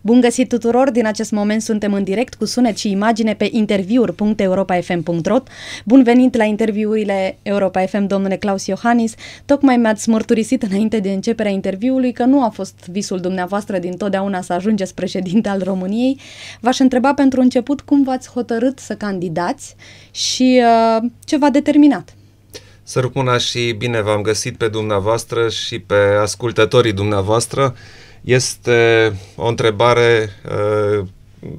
Bun găsit tuturor! Din acest moment suntem în direct cu sunet și imagine pe interviuri.europafm.ro Bun venit la interviurile Europa FM, domnule Claus Iohannis. Tocmai mi-ați mărturisit înainte de începerea interviului că nu a fost visul dumneavoastră din totdeauna să ajungeți președinte al României. V-aș întreba pentru început cum v-ați hotărât să candidați și uh, ce v-a determinat. Sărbuna și bine v-am găsit pe dumneavoastră și pe ascultătorii dumneavoastră. Uh, este o întrebare uh,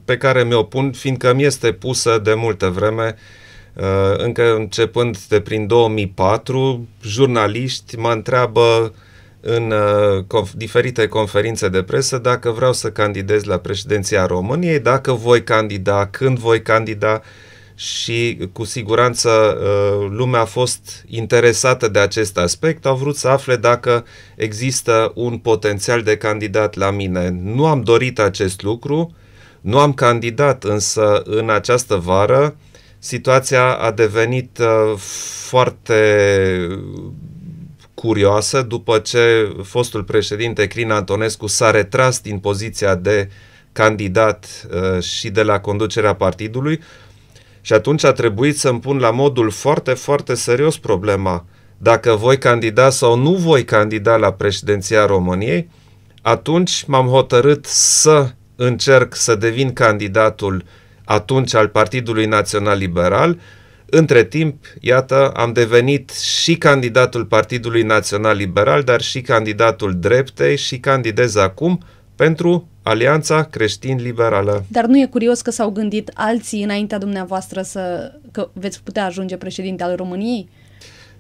pe care mi-o pun, fiindcă mi este pusă de multă vreme, uh, încă începând de prin 2004, jurnaliști mă întreabă în uh, diferite conferințe de presă dacă vreau să candidez la președinția României, dacă voi candida, când voi candida, și cu siguranță uh, lumea a fost interesată de acest aspect, au vrut să afle dacă există un potențial de candidat la mine. Nu am dorit acest lucru, nu am candidat, însă în această vară situația a devenit uh, foarte curioasă după ce fostul președinte Crin Antonescu s-a retras din poziția de candidat uh, și de la conducerea partidului, și atunci a trebuit să-mi pun la modul foarte, foarte serios problema dacă voi candida sau nu voi candida la președinția României, atunci m-am hotărât să încerc să devin candidatul atunci al Partidului Național Liberal. Între timp, iată, am devenit și candidatul Partidului Național Liberal, dar și candidatul dreptei și candidez acum pentru Alianța Creștin-Liberală. Dar nu e curios că s-au gândit alții înaintea dumneavoastră să, că veți putea ajunge președinte al României?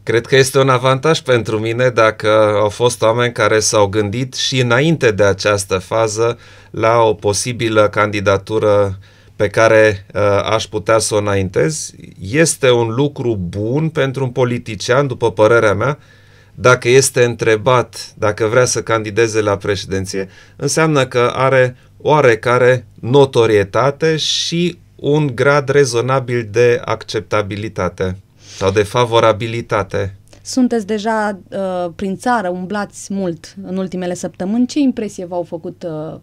Cred că este un avantaj pentru mine dacă au fost oameni care s-au gândit și înainte de această fază la o posibilă candidatură pe care uh, aș putea să o înaintez. Este un lucru bun pentru un politician, după părerea mea, uh, dacă este întrebat dacă vrea să candideze la președinție, înseamnă că are oarecare notorietate și un grad rezonabil de acceptabilitate sau de favorabilitate. Sunteți deja uh, prin țară, umblați mult în ultimele săptămâni. Ce impresie v-au făcut uh,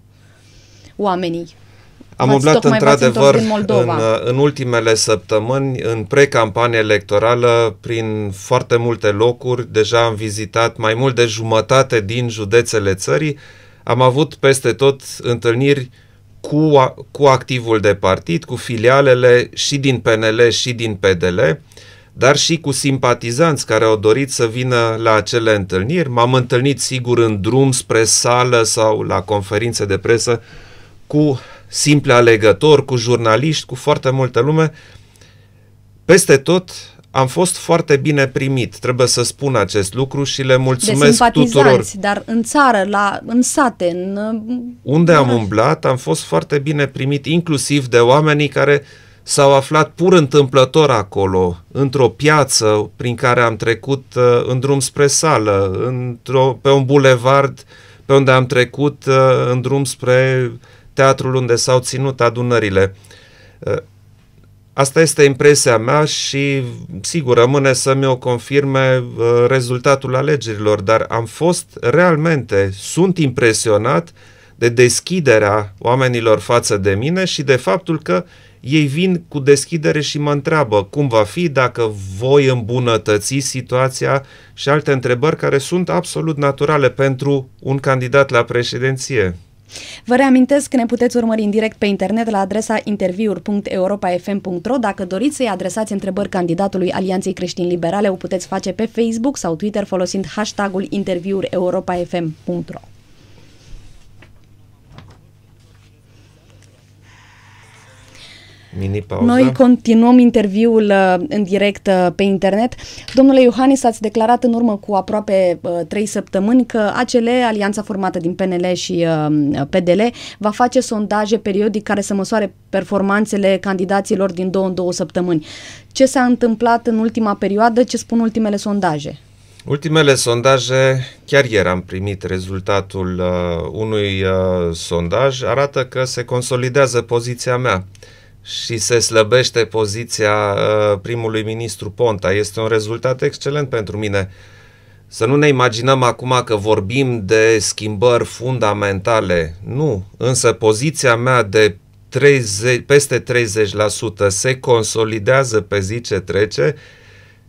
oamenii am umblat într-adevăr în, în, uh, în ultimele săptămâni, în pre-campanie electorală, prin foarte multe locuri. Deja am vizitat mai mult de jumătate din județele țării. Am avut peste tot întâlniri cu, cu activul de partid, cu filialele și din PNL și din PDL, dar și cu simpatizanți care au dorit să vină la acele întâlniri. M-am întâlnit sigur în drum spre sală sau la conferințe de presă cu simple alegători, cu jurnaliști, cu foarte multă lume. Peste tot am fost foarte bine primit, trebuie să spun acest lucru și le mulțumesc tuturor. dar în țară, la, în sate, în... Unde am umblat, am fost foarte bine primit, inclusiv de oamenii care s-au aflat pur întâmplător acolo, într-o piață prin care am trecut uh, în drum spre sală, într-o, pe un bulevard pe unde am trecut uh, în drum spre teatrul unde s-au ținut adunările. Uh, asta este impresia mea și, sigur, rămâne să-mi o confirme uh, rezultatul alegerilor, dar am fost realmente, sunt impresionat de deschiderea oamenilor față de mine și de faptul că ei vin cu deschidere și mă întreabă cum va fi, dacă voi îmbunătăți situația și alte întrebări care sunt absolut naturale pentru un candidat la președinție. Vă reamintesc că ne puteți urmări în direct pe internet la adresa interviuri.europafm.ro. Dacă doriți să-i adresați întrebări candidatului Alianței Creștini Liberale, o puteți face pe Facebook sau Twitter folosind hashtagul interviuri.europa.fm.ro Mini-pauză. Noi continuăm interviul uh, în direct uh, pe internet. Domnule Iohannis, ați declarat în urmă cu aproape uh, trei săptămâni că ACL, alianța formată din PNL și PDL, va face sondaje periodic care să măsoare performanțele candidaților din două în două săptămâni. Ce s-a întâmplat în ultima perioadă? Ce spun ultimele sondaje? Ultimele sondaje, chiar ieri am primit rezultatul uh, unui uh, sondaj, arată că se consolidează poziția mea. Uh, și se slăbește poziția uh, primului ministru Ponta. Este un rezultat excelent pentru mine. Să nu ne imaginăm acum că vorbim de schimbări fundamentale. Nu, însă poziția mea de 30, peste 30% se consolidează pe zi ce trece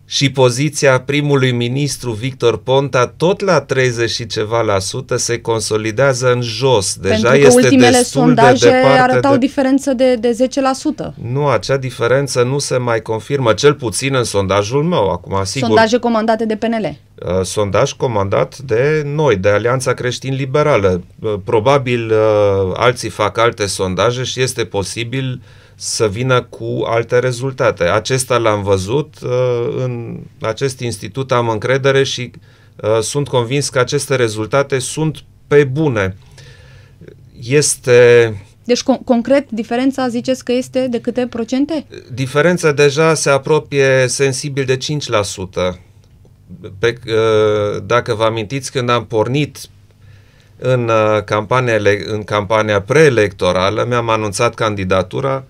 și poziția primului ministru Victor Ponta tot la 30 și ceva la sută se consolidează în jos. Deja Pentru că este ultimele destul sondaje de departe arătau de... diferență de, de 10%. Nu, acea diferență nu se mai confirmă, cel puțin în sondajul meu. Acum, sigur, Sondaje comandate de PNL. Uh, sondaj comandat de noi, de Alianța Creștin-Liberală. Uh, probabil uh, alții fac alte sondaje și este posibil uh, să vină cu alte rezultate. Acesta l-am văzut uh, în acest institut, am încredere și uh, sunt convins că aceste rezultate sunt pe bune. Este deci, con- concret, diferența ziceți că este de câte procente? Diferența deja se apropie sensibil de 5%. Pe, uh, dacă vă amintiți, când am pornit în campania, în campania preelectorală, mi-am anunțat candidatura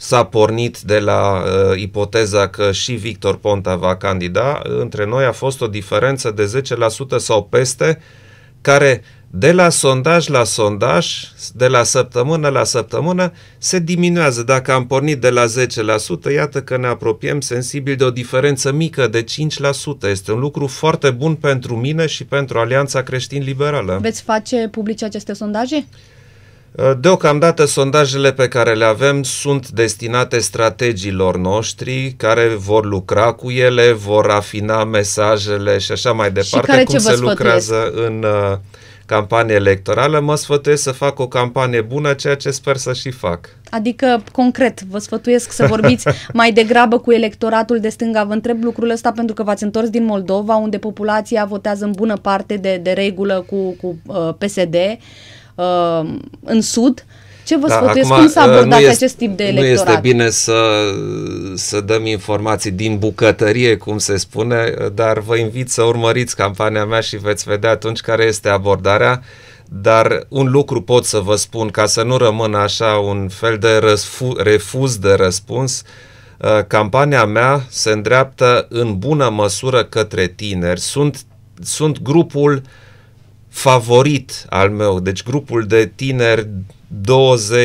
s-a pornit de la uh, ipoteza că și Victor Ponta va candida, între noi a fost o diferență de 10% sau peste, care de la sondaj la sondaj, de la săptămână la săptămână, se diminuează. Dacă am pornit de la 10%, iată că ne apropiem sensibil de o diferență mică de 5%. Este un lucru foarte bun pentru mine și pentru Alianța Creștin-Liberală. Veți face publice aceste sondaje? Uh, Uh, deocamdată sondajele pe care le avem sunt destinate strategilor noștri care vor lucra cu ele, vor afina mesajele și așa mai departe, și cum se lucrează sfătuiesc? în uh, campanie electorală. Mă sfătuiesc să fac o campanie bună, ceea ce sper să și fac. Adică, concret, vă sfătuiesc să vorbiți mai degrabă cu electoratul de stânga. Vă întreb lucrul ăsta pentru că v-ați întors din Moldova, unde populația votează în bună parte de, de regulă cu, cu uh, PSD. Uh, Uh, în Sud. Ce vă da, sfătuiesc? Acum, cum să uh, abordați este, acest tip de electorat? Nu este bine să, să dăm informații din bucătărie, cum se spune, dar vă invit să urmăriți campania mea și veți vedea atunci care este abordarea. Dar un lucru pot să vă spun, ca să nu rămână așa un fel de răsfu- refuz de răspuns, uh, campania mea se îndreaptă în bună măsură către tineri. Sunt, sunt grupul uh, favorit al meu, deci grupul de tineri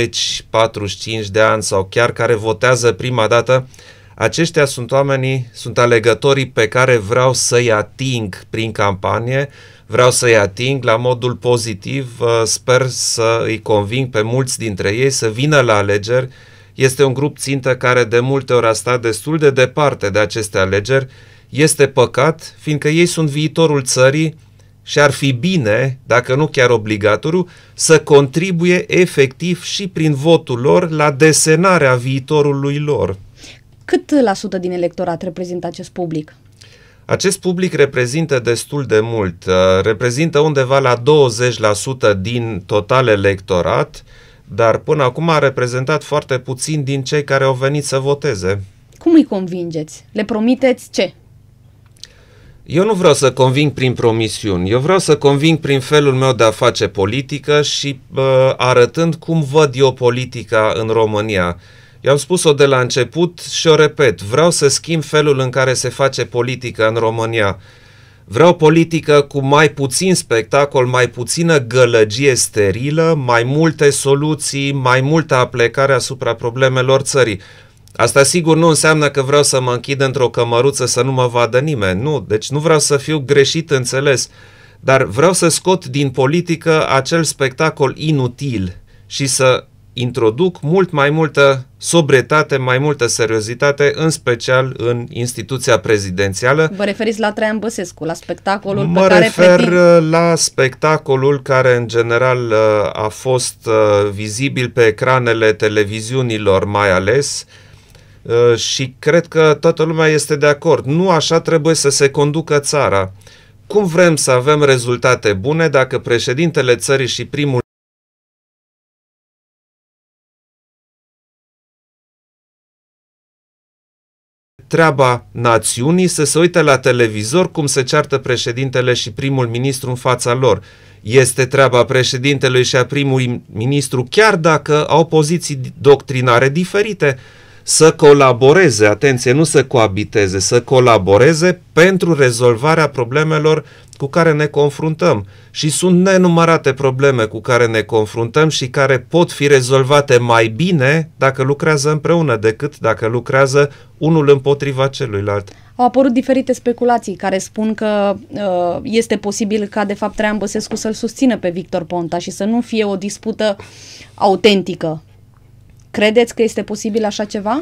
20-45 de ani sau chiar care votează prima dată, aceștia sunt oamenii, sunt alegătorii pe care vreau să-i ating prin campanie, vreau să-i ating la modul pozitiv, sper să îi conving pe mulți dintre ei să vină la alegeri. Este un grup țintă care de multe ori a stat destul de departe de aceste alegeri. Este păcat, fiindcă ei sunt viitorul țării, și ar fi bine, dacă nu chiar obligatoriu, să contribuie efectiv și prin votul lor la desenarea viitorului lor. Cât la sută din electorat reprezintă acest public? Acest public reprezintă destul de mult, uh, reprezintă undeva la 20% din total electorat, dar până acum a reprezentat foarte puțin din cei care au venit să voteze. Cum îi convingeți? Le promiteți ce? Eu nu vreau să conving prin promisiuni, eu vreau să conving prin felul meu de a face politică și uh, arătând cum văd eu politica în România. I-am spus-o de la început și o repet, vreau să schimb felul în care se face politică în România. Vreau politică cu mai puțin spectacol, mai puțină gălăgie sterilă, mai multe soluții, mai multă aplecare asupra problemelor țării. Asta sigur nu înseamnă că vreau să mă închid într-o cămăruță să nu mă vadă nimeni. Nu, deci nu vreau să fiu greșit înțeles, dar vreau să scot din politică acel spectacol inutil și să introduc mult mai multă sobrietate, mai multă seriozitate, în special în instituția prezidențială. Vă referiți la Traian Băsescu, la spectacolul mă pe care refer pretin... Uh, la spectacolul care în general uh, a fost uh, vizibil pe ecranele televiziunilor mai ales, uh, Uh, și cred că toată lumea este de acord. Nu așa trebuie să se conducă țara. Cum vrem să avem rezultate bune dacă președintele țării și primul treaba națiunii să se uite la televizor cum se ceartă președintele și primul ministru în fața lor. Este treaba președintelui și a primului ministru chiar dacă au poziții doctrinare diferite să colaboreze, atenție, nu să coabiteze, să colaboreze pentru rezolvarea problemelor cu care ne confruntăm. Și sunt nenumărate probleme cu care ne confruntăm și care pot fi rezolvate mai bine dacă lucrează împreună decât dacă lucrează unul împotriva celuilalt. Au apărut diferite speculații care spun că uh, este posibil ca de fapt Traian Băsescu să-l susțină pe Victor Ponta și să nu fie o dispută autentică Credeți că este posibil așa ceva?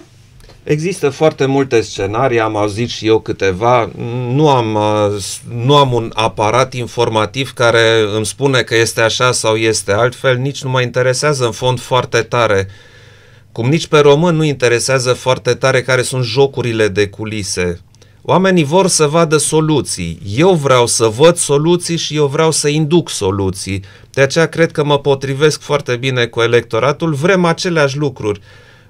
Există foarte multe scenarii, am auzit și eu câteva. Nu am, uh, nu am un aparat informativ care îmi spune că este așa sau este altfel, nici nu mă interesează în fond foarte tare. Cum nici pe român nu interesează foarte tare care sunt jocurile de culise. Oamenii vor să vadă soluții. Eu vreau să văd soluții și eu vreau să induc soluții. De aceea cred că mă potrivesc foarte bine cu electoratul. Vrem aceleași lucruri.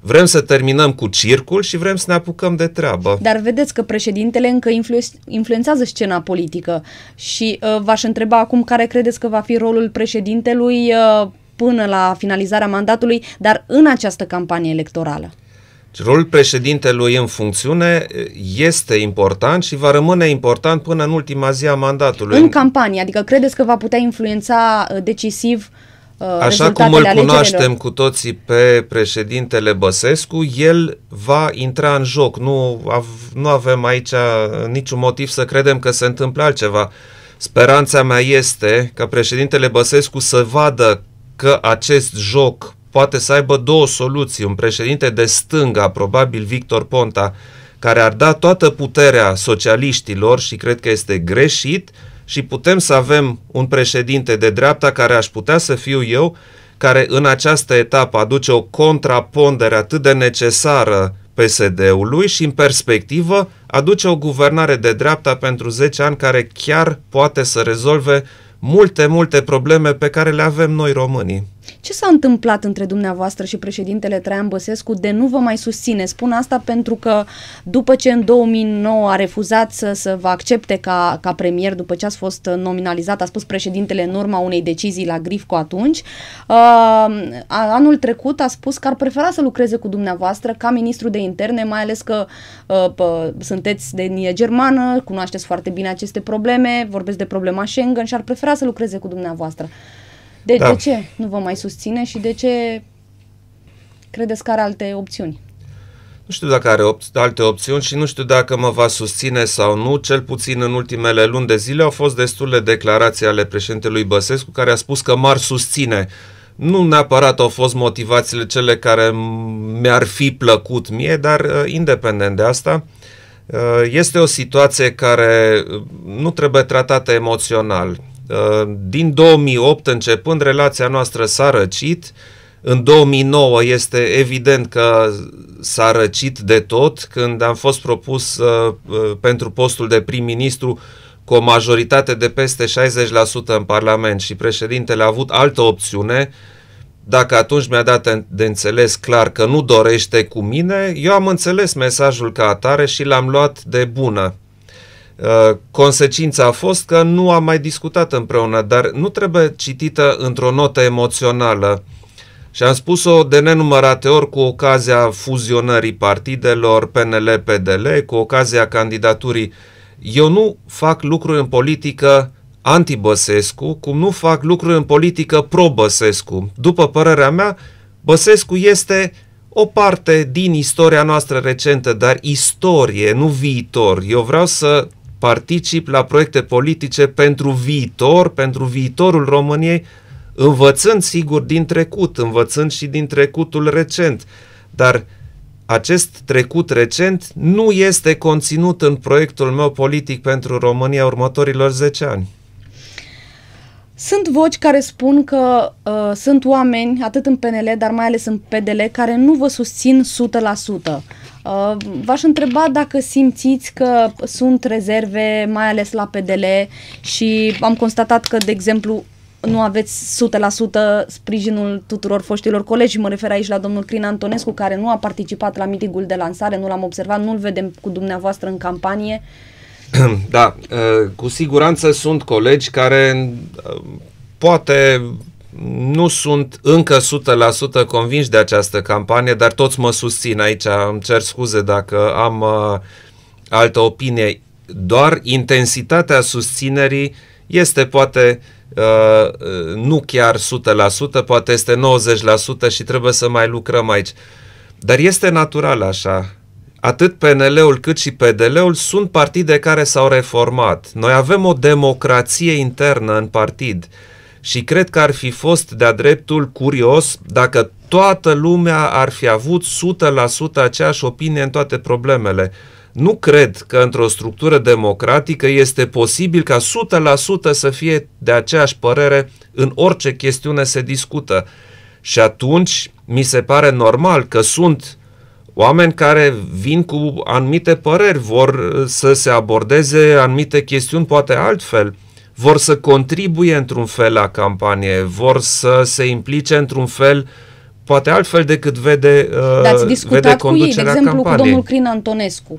Vrem să terminăm cu circul și vrem să ne apucăm de treabă. Dar vedeți că președintele încă influ- influențează scena politică și uh, v-aș întreba acum care credeți că va fi rolul președintelui uh, până la finalizarea mandatului, dar în această campanie electorală. Rolul președintelui în funcțiune eh, este important și va rămâne important până în ultima zi a mandatului. În campanie, adică credeți că va putea influența eh, decisiv eh, Așa cum îl cunoaștem cu toții pe președintele Băsescu, el va intra în joc. Nu, av, nu avem aici niciun motiv să credem că se întâmplă altceva. Speranța mea este ca președintele Băsescu să vadă că acest joc poate să aibă două soluții. Un președinte de stânga, probabil Victor Ponta, care ar da toată puterea socialiștilor și cred că este greșit și putem să avem un președinte de dreapta care aș putea să fiu eu, care în această etapă aduce o contrapondere atât de necesară PSD-ului și în perspectivă aduce o guvernare de dreapta pentru 10 ani care chiar poate să rezolve multe, multe probleme pe care le avem noi românii. Ce s-a întâmplat între dumneavoastră și președintele Traian Băsescu de nu vă mai susține? Spun asta pentru că după ce în 2009 a refuzat să, să vă accepte ca, ca premier, după ce ați fost nominalizat, a spus președintele în urma unei decizii la Grifco atunci, uh, anul trecut a spus că ar prefera să lucreze cu dumneavoastră ca ministru de interne, mai ales că uh, pă, sunteți de etnie germană, cunoașteți foarte bine aceste probleme, vorbesc de problema Schengen și ar prefera să lucreze cu dumneavoastră. De, da. de ce nu vă mai susține și de ce credeți că are alte opțiuni? Nu știu dacă are op- alte opțiuni și nu știu dacă mă va susține sau nu. Cel puțin în ultimele luni de zile au fost destule declarații ale președintelui Băsescu care a spus că m-ar susține. Nu neapărat au fost motivațiile cele care mi-ar fi plăcut mie, dar uh, independent de asta, uh, este o situație care uh, nu trebuie tratată emoțional. Uh, din 2008 începând, relația noastră s-a răcit. În 2009 este evident că s-a răcit de tot când am fost propus uh, uh, pentru postul de prim-ministru cu o majoritate de peste 60% în Parlament și președintele a avut altă opțiune, dacă atunci mi-a dat de înțeles clar că nu dorește cu mine, eu am înțeles mesajul ca atare și l-am luat de bună. Uh, consecința a fost că nu am mai discutat împreună, dar nu trebuie citită într-o notă emoțională. Și am spus-o de nenumărate ori cu ocazia fuzionării partidelor PNL-PDL, cu ocazia candidaturii. Eu nu fac lucruri în politică anti-Băsescu, cum nu fac lucruri în politică pro-Băsescu. După părerea mea, Băsescu este o parte din istoria noastră recentă, dar istorie, nu viitor. Eu vreau să particip la proiecte politice pentru viitor, pentru viitorul României, învățând sigur din trecut, învățând și din trecutul recent. Dar acest trecut recent nu este conținut în proiectul meu politic pentru România următorilor 10 ani. Sunt voci care spun că uh, sunt oameni, atât în PNL, dar mai ales în PDL, care nu vă susțin 100%. Uh, v-aș întreba dacă simțiți că sunt rezerve, mai ales la PDL și am constatat că, de exemplu, nu aveți 100% sprijinul tuturor foștilor colegi. Mă refer aici la domnul Crin Antonescu, care nu a participat la mitigul de lansare, nu l-am observat, nu-l vedem cu dumneavoastră în campanie. Da, uh, cu siguranță sunt colegi care uh, poate nu sunt încă 100% convinși de această campanie, dar toți mă susțin aici. Îmi cer scuze dacă am uh, altă opinie. Doar intensitatea susținerii este poate uh, uh nu chiar 100%, poate este 90% și trebuie să mai lucrăm aici. Dar este natural așa. Atât PNL-ul cât și PDL-ul sunt partide care s-au reformat. Noi avem o democrație internă în partid. Uh, și cred că ar fi fost de-a dreptul curios dacă toată lumea ar fi avut 100% aceeași opinie în toate problemele. Nu cred că într-o structură democratică este posibil ca 100% să fie de aceeași părere în orice chestiune se discută. Și atunci mi se pare normal că sunt oameni care vin cu anumite păreri, vor uh, să se abordeze anumite chestiuni poate altfel vor să contribuie într-un fel la campanie, vor să se implice într-un fel poate altfel decât vede, uh, Dar ați uh, discutat vede conducerea cu ei, de exemplu, campaniei. cu domnul Crin Antonescu.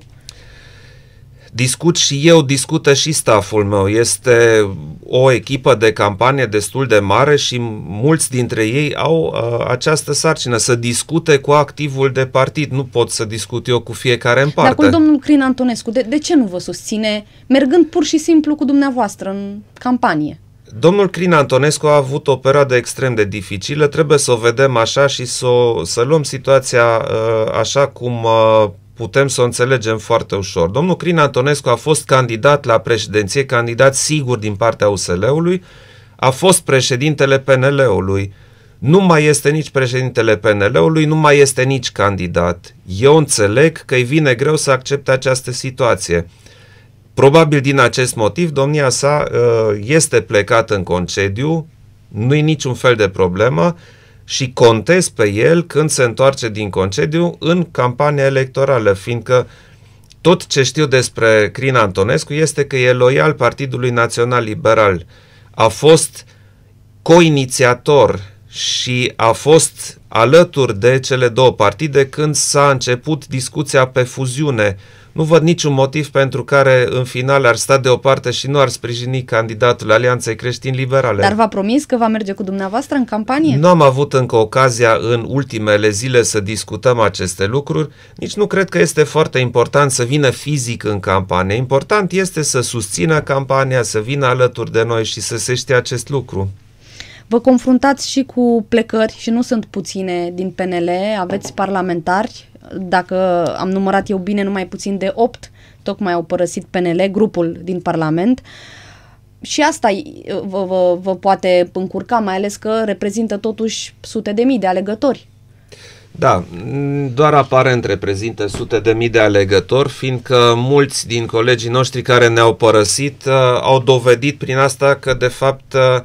Discut și eu, discută și staful meu. Este o echipă de campanie destul de mare și mulți dintre ei au uh, această sarcină, să discute cu activul de partid. Nu pot să discut eu cu fiecare în parte. Dar cu domnul Crin Antonescu, de, de ce nu vă susține mergând pur și simplu cu dumneavoastră în campanie? Domnul Crin Antonescu a avut o perioadă extrem de dificilă, trebuie să o vedem așa și să, să luăm situația uh, așa cum uh, putem să o înțelegem foarte ușor. Domnul Crin Antonescu a fost candidat la președinție, candidat sigur din partea USL-ului, a fost președintele PNL-ului, nu mai este nici președintele PNL-ului, nu mai este nici candidat. Eu înțeleg că îi vine greu să accepte această situație. Probabil din acest motiv, domnia sa uh, este plecată în concediu, nu-i niciun fel de problemă, și contez pe el când se întoarce din concediu în campania electorală, fiindcă tot ce știu despre Crin Antonescu este că e loial Partidului Național Liberal. A fost coinițiator și a fost alături de cele două partide când s-a început discuția pe fuziune nu văd niciun motiv pentru care în final ar sta deoparte și nu ar sprijini candidatul Alianței Creștini Liberale. Dar v-a promis că va merge cu dumneavoastră în campanie? Nu am avut încă ocazia în ultimele zile să discutăm aceste lucruri. Nici nu cred că este foarte important să vină fizic în campanie. Important este să susțină campania, să vină alături de noi și să se știe acest lucru. Vă confruntați și cu plecări și nu sunt puține din PNL, aveți parlamentari, dacă am numărat eu bine, numai puțin de 8 tocmai au părăsit PNL, grupul din Parlament. Și asta vă, vă, vă poate încurca, mai ales că reprezintă totuși sute de mii de alegători. Da, doar aparent reprezintă sute de mii de alegători, fiindcă mulți din colegii noștri care ne-au părăsit uh, au dovedit prin asta că, de fapt, uh,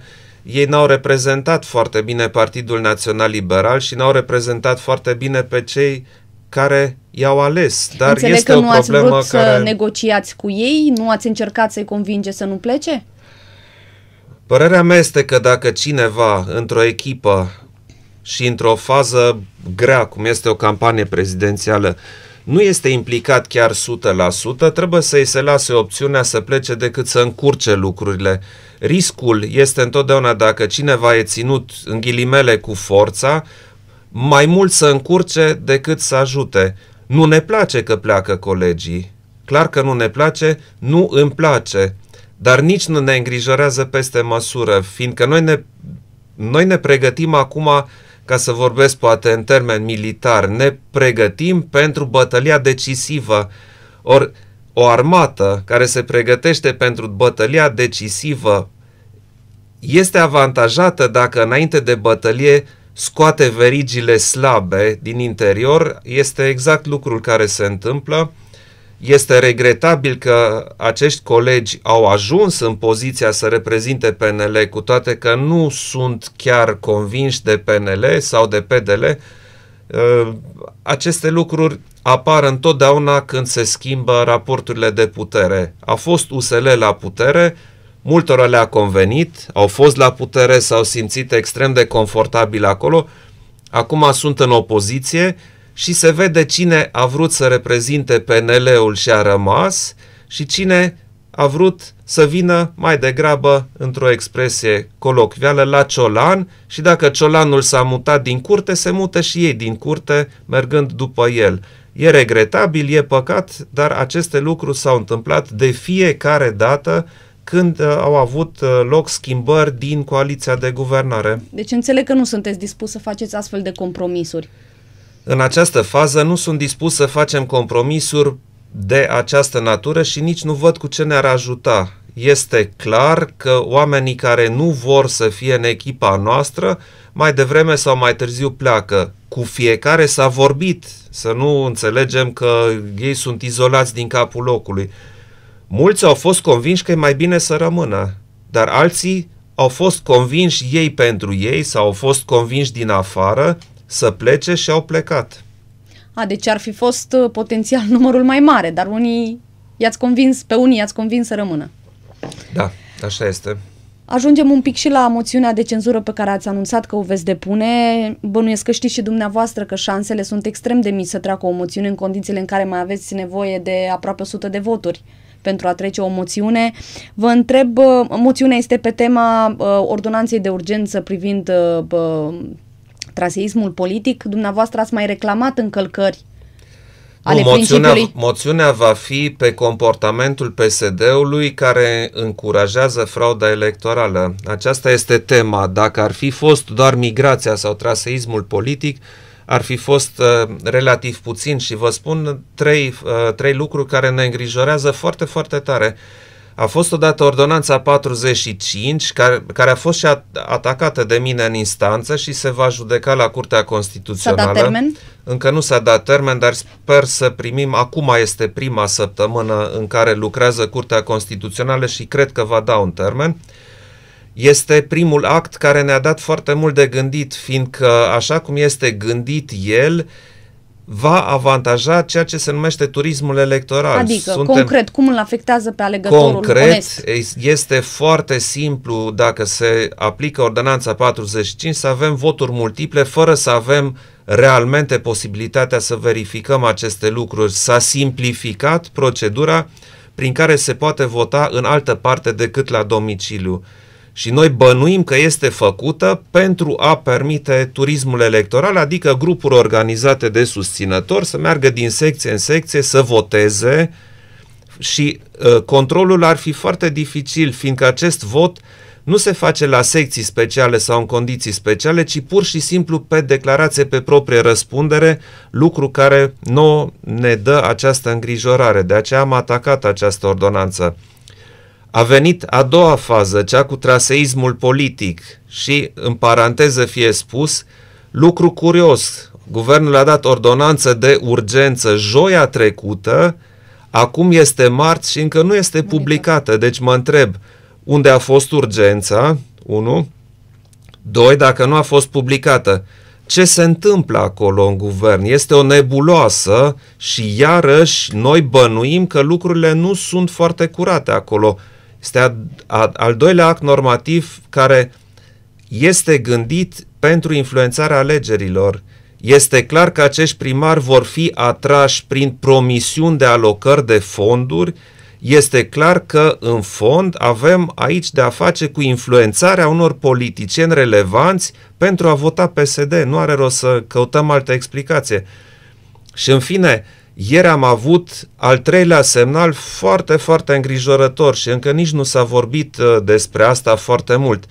ei n-au reprezentat foarte bine Partidul Național Liberal și n-au reprezentat foarte bine pe cei care i-au ales. Dar Înțeleg este că nu o problemă ați vrut care... să negociați cu ei? Nu ați încercat să-i convinge să nu plece? Părerea mea este că dacă cineva într-o echipă și într-o fază grea, cum este o campanie prezidențială, nu este implicat chiar 100%, trebuie să-i se lase opțiunea să plece decât să încurce lucrurile. Riscul este întotdeauna dacă cineva e ținut în ghilimele cu forța, mai mult să încurce decât să ajute. Nu ne place că pleacă colegii. Clar că nu ne place, nu îmi place. Dar nici nu ne îngrijorează peste măsură, fiindcă noi ne, noi ne pregătim acum ca să vorbesc poate în termen militar, ne pregătim pentru bătălia decisivă. Ori o armată care se pregătește pentru bătălia decisivă este avantajată dacă înainte de bătălie scoate verigile slabe din interior, este exact lucrul care se întâmplă. Este regretabil că acești colegi au ajuns în poziția să reprezinte PNL, cu toate că nu sunt chiar convinși de PNL sau de PDL. Uh, aceste lucruri apar întotdeauna când se schimbă raporturile de putere. A fost USL la putere, multora le-a convenit, au fost la putere, s-au simțit extrem de confortabil acolo, acum sunt în opoziție, și se vede cine a vrut să reprezinte PNL-ul și a rămas și cine a vrut să vină mai degrabă, într-o expresie colocvială, la Ciolan și dacă Ciolanul s-a mutat din curte, se mută și ei din curte, mergând după el. E regretabil, e păcat, dar aceste lucruri s-au întâmplat de fiecare dată când uh, au avut uh, loc schimbări din coaliția de guvernare. Deci înțeleg că nu sunteți dispus să faceți astfel de compromisuri. În această fază nu sunt dispus să facem compromisuri de această natură și nici nu văd cu ce ne-ar ajuta. Este clar că oamenii care nu vor să fie în echipa noastră, mai devreme sau mai târziu pleacă. Cu fiecare s-a vorbit, să nu înțelegem că ei sunt izolați din capul locului. Mulți au fost convinși că e mai bine să rămână, dar alții au fost convinși ei pentru ei sau au fost convinși din afară să plece și au plecat. A, deci ar fi fost uh, potențial numărul mai mare, dar unii i-ați convins, pe unii i-ați convins să rămână. Da, așa este. Ajungem un pic și la moțiunea de cenzură pe care ați anunțat că o veți depune. Bănuiesc că știți și dumneavoastră că șansele sunt extrem de mici să treacă o moțiune în condițiile în care mai aveți nevoie de aproape 100 de voturi pentru a trece o moțiune. Vă întreb, uh, moțiunea este pe tema uh, ordonanței de urgență privind uh, traseismul politic, dumneavoastră ați mai reclamat încălcări ale nu, moțiunea, moțiunea va fi pe comportamentul PSD-ului care încurajează frauda electorală. Aceasta este tema. Dacă ar fi fost doar migrația sau traseismul politic, ar fi fost uh, relativ puțin și vă spun trei, uh, trei lucruri care ne îngrijorează foarte, foarte tare. Uh, a fost odată ordonanța 45, care, care a fost și atacată de mine în instanță și se va judeca la Curtea Constituțională. S-a dat termen? Încă nu s-a dat termen, dar sper să primim. Acum este prima săptămână în care lucrează Curtea Constituțională și cred că va da un termen. Este primul act care ne-a dat foarte mult de gândit, fiindcă așa cum este gândit el, uh, va avantaja ceea ce se numește turismul electoral. Adică, Suntem concret, cum îl afectează pe alegătorul Concret, onest? este foarte simplu dacă se aplică ordonanța 45 să avem voturi multiple fără să avem realmente posibilitatea să verificăm aceste lucruri. S-a simplificat procedura prin care se poate vota în altă parte decât la domiciliu și noi bănuim că este făcută pentru a permite turismul electoral, adică grupuri organizate de susținători să meargă din secție în secție să voteze și uh, controlul ar fi foarte dificil, fiindcă acest vot nu se face la secții speciale sau în condiții speciale, ci pur și simplu pe declarație pe proprie răspundere, lucru care nu ne dă această îngrijorare. De aceea am atacat această ordonanță. A venit a doua fază, cea cu traseismul politic și, în paranteză fie spus, lucru curios, guvernul a dat ordonanță de urgență joia trecută, acum este marți și încă nu este publicată, deci mă întreb unde a fost urgența, 1, 2, dacă nu a fost publicată ce se întâmplă acolo în guvern. Este o nebuloasă și iarăși noi bănuim că lucrurile nu sunt foarte curate acolo. Este a, a, al doilea act normativ care este gândit pentru influențarea alegerilor. Este clar că acești primari vor fi atrași prin promisiuni de alocări de fonduri. Este clar că, în fond, avem aici de a face cu influențarea unor politicieni relevanți pentru a vota PSD. Nu are rost să căutăm altă explicație. Și, în fine, uh, ieri am avut al treilea semnal foarte, foarte îngrijorător și încă nici nu s-a vorbit uh, despre asta foarte mult.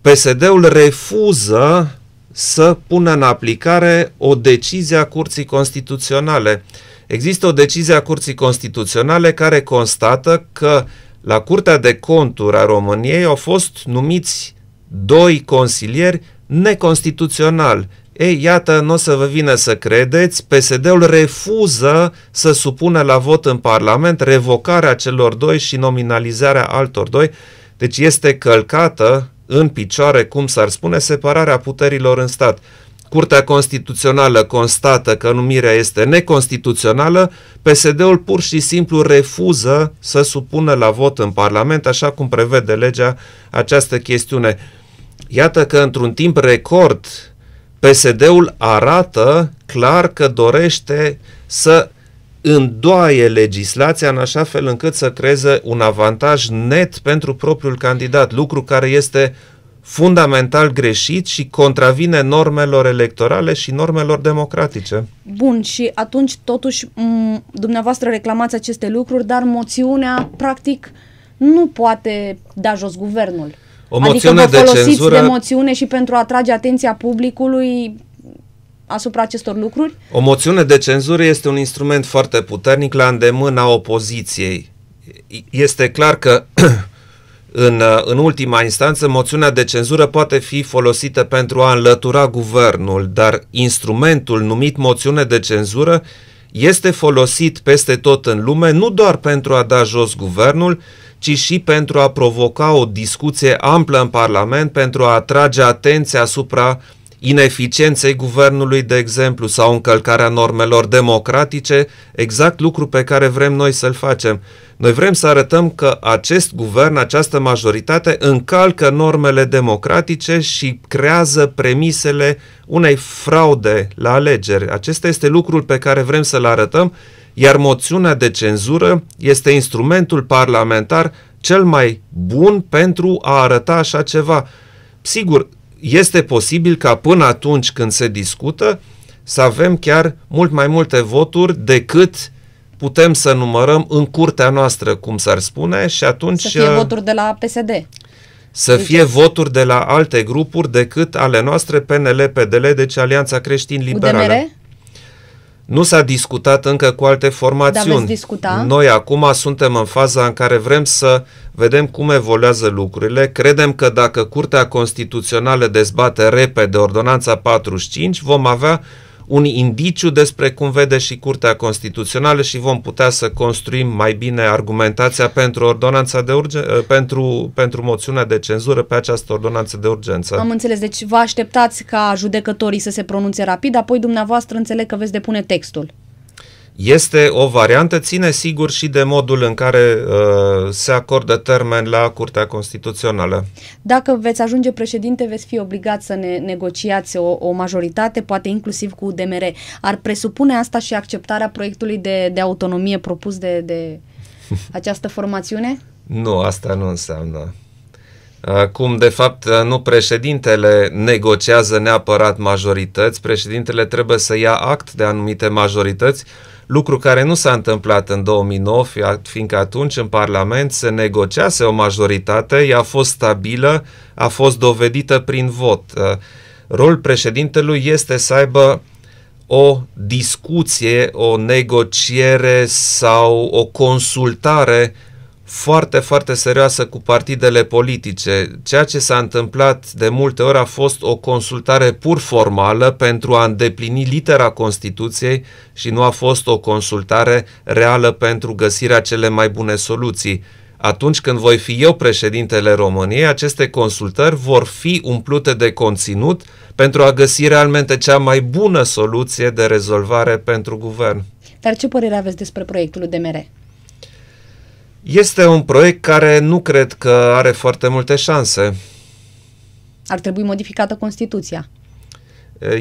PSD-ul refuză să pună în aplicare o decizie a Curții Constituționale. Există o decizie a Curții Constituționale care constată că la Curtea de Conturi a României au fost numiți doi consilieri neconstituțional, ei, iată, nu o să vă vină să credeți, PSD-ul refuză să supună la vot în Parlament revocarea celor doi și nominalizarea altor doi, deci este călcată în picioare, cum s-ar spune, separarea puterilor în stat. Curtea Constituțională constată că numirea este neconstituțională, PSD-ul pur și simplu refuză să supună la vot în Parlament, așa cum prevede legea această chestiune. Iată că într-un timp record PSD-ul arată clar că dorește să îndoaie legislația în așa fel încât să creeze un avantaj net pentru propriul candidat, lucru care este fundamental greșit și contravine normelor electorale și normelor democratice. Bun, și atunci totuși m- dumneavoastră reclamați aceste lucruri, dar moțiunea practic nu poate da jos guvernul. O moțiune adică vă folosiți de, cenzură... de moțiune și pentru a atrage atenția publicului asupra acestor lucruri? O moțiune de cenzură este un instrument foarte puternic la îndemâna opoziției. Este clar că în, în ultima instanță moțiunea de cenzură poate fi folosită pentru a înlătura guvernul, dar instrumentul numit moțiune de cenzură este folosit peste tot în lume, nu doar pentru a da jos guvernul, ci și pentru a provoca o discuție amplă în Parlament, pentru a atrage atenția asupra ineficienței guvernului, de exemplu, sau încălcarea normelor democratice, exact lucru pe care vrem noi să-l facem. Noi vrem să arătăm că acest guvern, această majoritate, încalcă normele democratice și creează premisele unei fraude la alegeri. Acesta este lucrul pe care vrem să-l arătăm iar moțiunea de cenzură este instrumentul parlamentar cel mai bun pentru a arăta așa ceva. Sigur, este posibil ca până atunci când se discută să avem chiar mult mai multe voturi decât putem să numărăm în curtea noastră, cum s-ar spune, și atunci... Să fie uh, voturi de la PSD. Să deci fie voturi de la alte grupuri decât ale noastre, PNL, PDL, deci Alianța Creștin Liberală. UDMR? Nu s-a discutat încă cu alte formațiuni. Da, discuta? Noi acum suntem în faza în care vrem să vedem cum evoluează lucrurile. Credem că dacă Curtea Constituțională dezbate repede ordonanța 45, vom avea un indiciu despre cum vede și Curtea Constituțională și vom putea să construim mai bine argumentația pentru ordonanța de urge- eh, pentru, pentru moțiunea de cenzură pe această ordonanță de urgență. Am înțeles, deci vă așteptați ca judecătorii să se pronunțe rapid, apoi dumneavoastră înțeleg că veți depune textul. Este o variantă, ține sigur și de modul în care uh, se acordă termen la Curtea Constituțională. Dacă veți ajunge președinte, veți fi obligat să ne negociați o, o majoritate, poate inclusiv cu UDMR. Ar presupune asta și acceptarea proiectului de, de autonomie propus de, de această formațiune? nu, asta nu înseamnă cum de fapt nu președintele negociază neapărat majorități, președintele trebuie să ia act de anumite majorități, lucru care nu s-a întâmplat în 2009, fiindcă atunci în Parlament se negociase o majoritate, ea a fost stabilă, a fost dovedită prin vot. Uh, rolul președintelui este să aibă o discuție, o negociere sau o consultare foarte, foarte serioasă cu partidele politice. Ceea ce s-a întâmplat de multe ori a fost o consultare pur formală pentru a îndeplini litera Constituției și nu a fost o consultare reală pentru găsirea cele mai bune soluții. Atunci când voi fi eu președintele României, aceste consultări vor fi umplute de conținut pentru a găsi realmente cea mai bună soluție de rezolvare pentru guvern. Dar ce părere aveți despre proiectul de mere? Este un proiect care nu cred că are foarte multe șanse. Ar trebui modificată Constituția.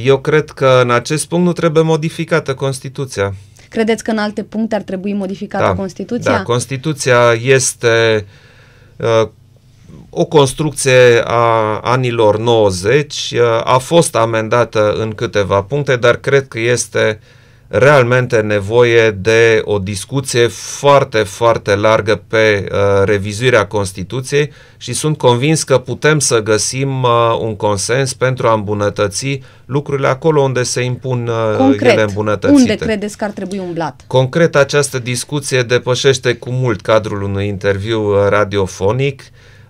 Eu cred că în acest punct nu trebuie modificată Constituția. Credeți că în alte puncte ar trebui modificată da, Constituția? Da, Constituția este uh, o construcție a anilor 90, uh, a fost amendată în câteva puncte, dar cred că este uh, realmente nevoie de o discuție foarte, foarte largă pe uh, revizuirea Constituției și sunt convins că putem să găsim uh, un consens pentru a îmbunătăți lucrurile acolo unde se impun uh, Concret, ele îmbunătățite. unde credeți că ar trebui umblat? Concret, această discuție depășește cu mult cadrul unui interviu uh, radiofonic.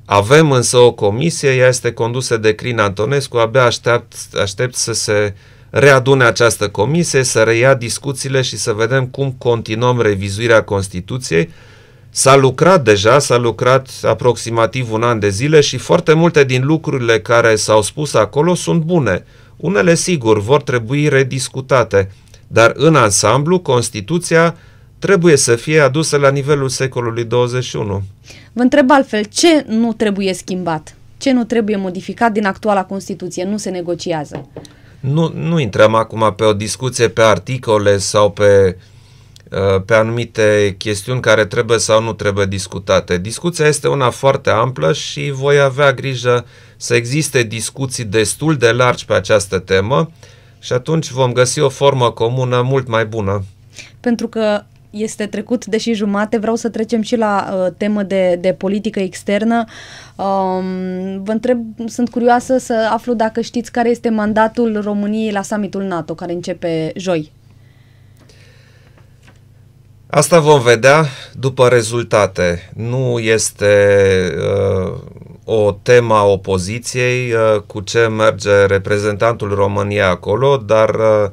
Avem însă o comisie, ea este condusă de Crin Antonescu, abia aștept, aștept să se uh, readune această comisie, să reia discuțiile și să vedem cum continuăm revizuirea Constituției. S-a lucrat deja, s-a lucrat aproximativ un an de zile și foarte multe din lucrurile care s-au spus acolo sunt bune. Unele, sigur, vor trebui rediscutate, dar în ansamblu, Constituția trebuie să fie adusă la nivelul secolului 21. Vă întreb altfel, ce nu trebuie schimbat? Ce nu trebuie modificat din actuala Constituție? Nu se negociază. Nu, nu intrăm acum pe o discuție pe articole sau pe, uh, pe anumite chestiuni care trebuie sau nu trebuie discutate. Discuția este una foarte amplă și voi avea grijă să existe discuții destul de largi pe această temă și atunci vom găsi o formă comună mult mai bună. Pentru că este trecut, deși jumate, vreau să trecem și la uh, temă de, de politică externă. Um, vă întreb, sunt curioasă să aflu dacă știți care este mandatul României la summitul NATO, care începe joi. Asta vom vedea după rezultate. Nu este uh, o tema opoziției uh, cu ce merge reprezentantul României acolo, dar uh,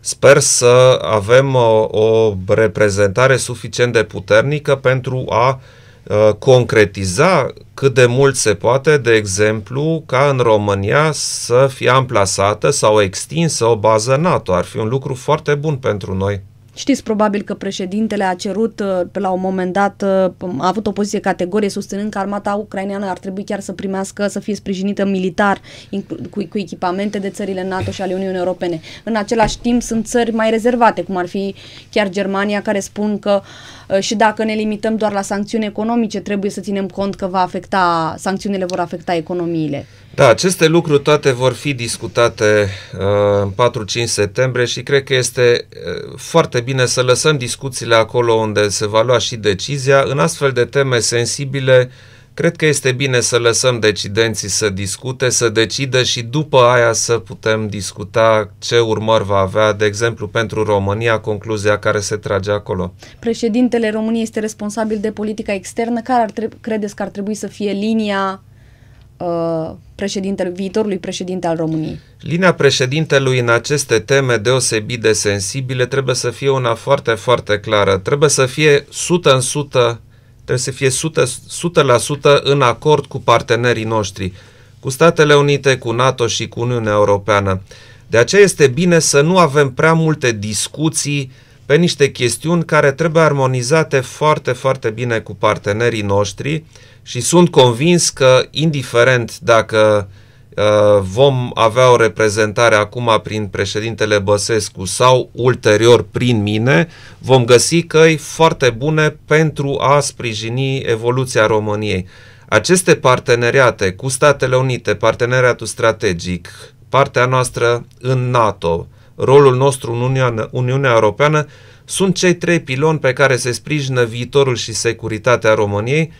Sper să avem uh, o reprezentare suficient de puternică pentru a uh, concretiza cât de mult se poate, de exemplu, ca în România să fie amplasată sau extinsă o bază NATO. Ar fi un lucru foarte bun pentru noi. Știți probabil că președintele a cerut uh, pe la un moment dat, uh, a avut o poziție categorie susținând că armata ucraineană ar trebui chiar să primească, să fie sprijinită militar cu, cu echipamente de țările NATO și ale Uniunii Europene. În același timp sunt țări mai rezervate, cum ar fi chiar Germania, care spun că uh, și dacă ne limităm doar la sancțiuni economice, trebuie să ținem cont că va afecta, sancțiunile vor afecta economiile. Da, aceste lucruri toate vor fi discutate uh, 4-5 septembrie și cred că este uh, foarte bine să lăsăm discuțiile acolo unde se va lua și decizia. În astfel de teme sensibile, cred că este bine să lăsăm decidenții să discute, să decidă și după aia să putem discuta ce urmări va avea, de exemplu, pentru România, concluzia care se trage acolo. Președintele României este responsabil de politica externă. Care ar credeți că ar trebui să fie linia Uh, președintele, viitorului președinte al României? Linia președintelui în aceste teme deosebit de sensibile trebuie să fie una foarte, foarte clară. Trebuie să fie 100 în 100, trebuie să fie 100, 100% în acord cu partenerii noștri, cu Statele Unite, cu NATO și cu Uniunea Europeană. De aceea este bine să nu avem prea multe discuții uh, pe niște chestiuni care trebuie armonizate foarte, foarte bine cu partenerii noștri și sunt convins că, indiferent dacă uh, vom avea o reprezentare acum prin președintele Băsescu sau ulterior prin mine, vom găsi căi foarte bune pentru a sprijini evoluția României. Aceste parteneriate cu Statele Unite, parteneriatul strategic, partea noastră în NATO, rolul nostru în Uniunea, Uniunea Europeană sunt cei trei piloni pe care se sprijină viitorul și securitatea României.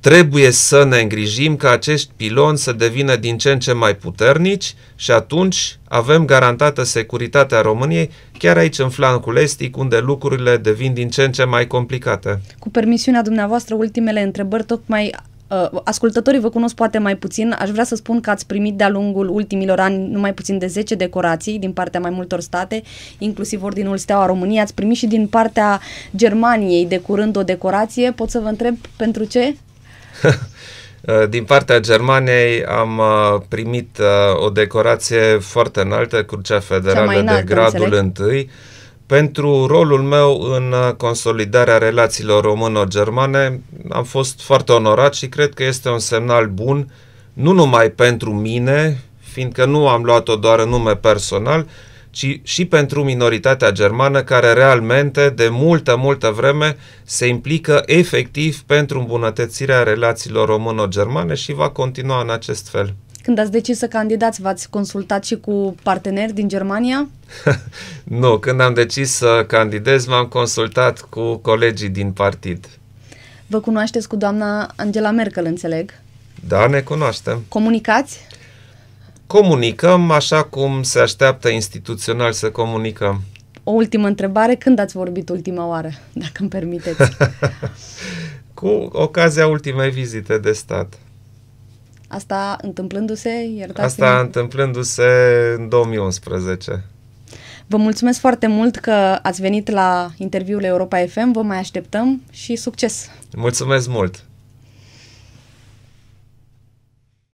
Trebuie să ne îngrijim ca acești piloni să devină din ce în ce mai puternici și atunci avem garantată securitatea României chiar aici în flancul estic, unde lucrurile devin din ce în ce mai complicate. Cu permisiunea dumneavoastră, ultimele întrebări tocmai Uh, ascultătorii vă cunosc poate mai puțin, aș vrea să spun că ați primit de-a lungul ultimilor ani numai puțin de 10 decorații din partea mai multor state, inclusiv Ordinul Steaua României, ați primit și din partea Germaniei de curând o decorație, pot să vă întreb pentru ce? Uh, din partea Germaniei am uh, primit o decorație foarte înaltă, Crucea Federală înaltă, de gradul înțeleg. Pentru rolul meu în uh, consolidarea relațiilor româno-germane am fost foarte onorat și cred că este un semnal bun, nu numai pentru mine, fiindcă nu am luat-o doar în nume personal, ci și pentru minoritatea germană care realmente de multă, multă vreme se implică efectiv pentru îmbunătățirea relațiilor româno-germane și va continua în acest fel. Când ați decis să candidați, v-ați consultat și cu parteneri din Germania? nu, când am decis să candidez, m-am consultat cu colegii din partid. Vă cunoașteți cu doamna Angela Merkel, înțeleg? Da, ne cunoaștem. Comunicați? Comunicăm așa cum se așteaptă instituțional să comunicăm. O ultimă întrebare, când ați vorbit ultima oară, dacă îmi permiteți? cu ocazia ultimei vizite de stat. Asta întâmplându-se, iertați Asta întâmplându-se în 2011. Vă mulțumesc foarte mult că ați venit la interviul Europa FM, vă mai așteptăm și succes! Mulțumesc mult!